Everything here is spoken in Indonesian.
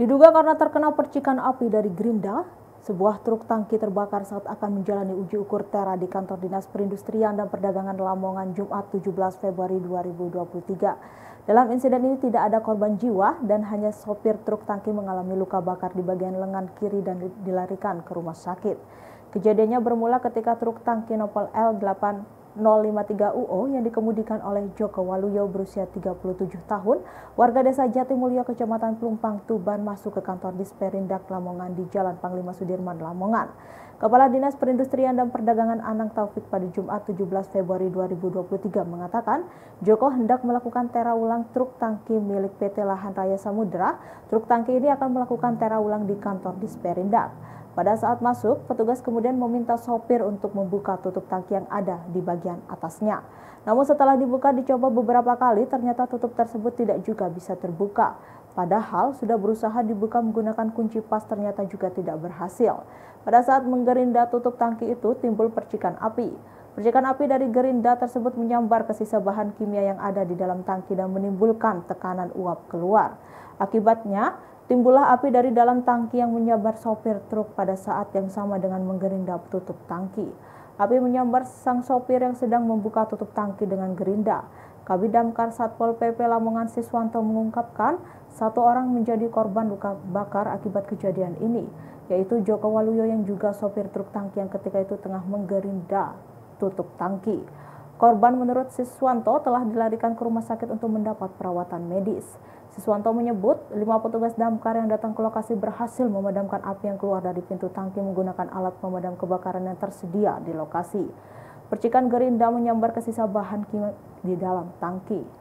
Diduga karena terkena percikan api dari gerinda, sebuah truk tangki terbakar saat akan menjalani uji ukur tera di kantor Dinas Perindustrian dan Perdagangan Lamongan Jumat 17 Februari 2023. Dalam insiden ini tidak ada korban jiwa dan hanya sopir truk tangki mengalami luka bakar di bagian lengan kiri dan dilarikan ke rumah sakit. Kejadiannya bermula ketika truk tangki Nopal L8 053 UO yang dikemudikan oleh Joko Waluyo berusia 37 tahun, warga desa Jatimulyo, Kecamatan Plumpang, Tuban masuk ke kantor Disperindak Lamongan di Jalan Panglima Sudirman, Lamongan. Kepala Dinas Perindustrian dan Perdagangan Anang Taufik pada Jumat 17 Februari 2023 mengatakan Joko hendak melakukan tera ulang truk tangki milik PT Lahan Raya Samudera. Truk tangki ini akan melakukan tera ulang di kantor Disperindak. Pada saat masuk, petugas kemudian meminta sopir untuk membuka tutup tangki yang ada di bagian atasnya. Namun setelah dibuka dicoba beberapa kali, ternyata tutup tersebut tidak juga bisa terbuka. Padahal sudah berusaha dibuka menggunakan kunci pas ternyata juga tidak berhasil. Pada saat menggerinda tutup tangki itu timbul percikan api. Percikan api dari gerinda tersebut menyambar ke sisa bahan kimia yang ada di dalam tangki dan menimbulkan tekanan uap keluar. Akibatnya, timbullah api dari dalam tangki yang menyambar sopir truk pada saat yang sama dengan menggerinda tutup tangki. Api menyambar sang sopir yang sedang membuka tutup tangki dengan gerinda. Damkar Satpol PP Lamongan Siswanto mengungkapkan satu orang menjadi korban luka bakar akibat kejadian ini, yaitu Joko Waluyo yang juga sopir truk tangki yang ketika itu tengah menggerinda tutup tangki. Korban menurut Siswanto telah dilarikan ke rumah sakit untuk mendapat perawatan medis. Siswanto menyebut, lima petugas damkar yang datang ke lokasi berhasil memadamkan api yang keluar dari pintu tangki menggunakan alat pemadam kebakaran yang tersedia di lokasi. Percikan gerinda menyambar ke sisa bahan kimia di dalam tangki.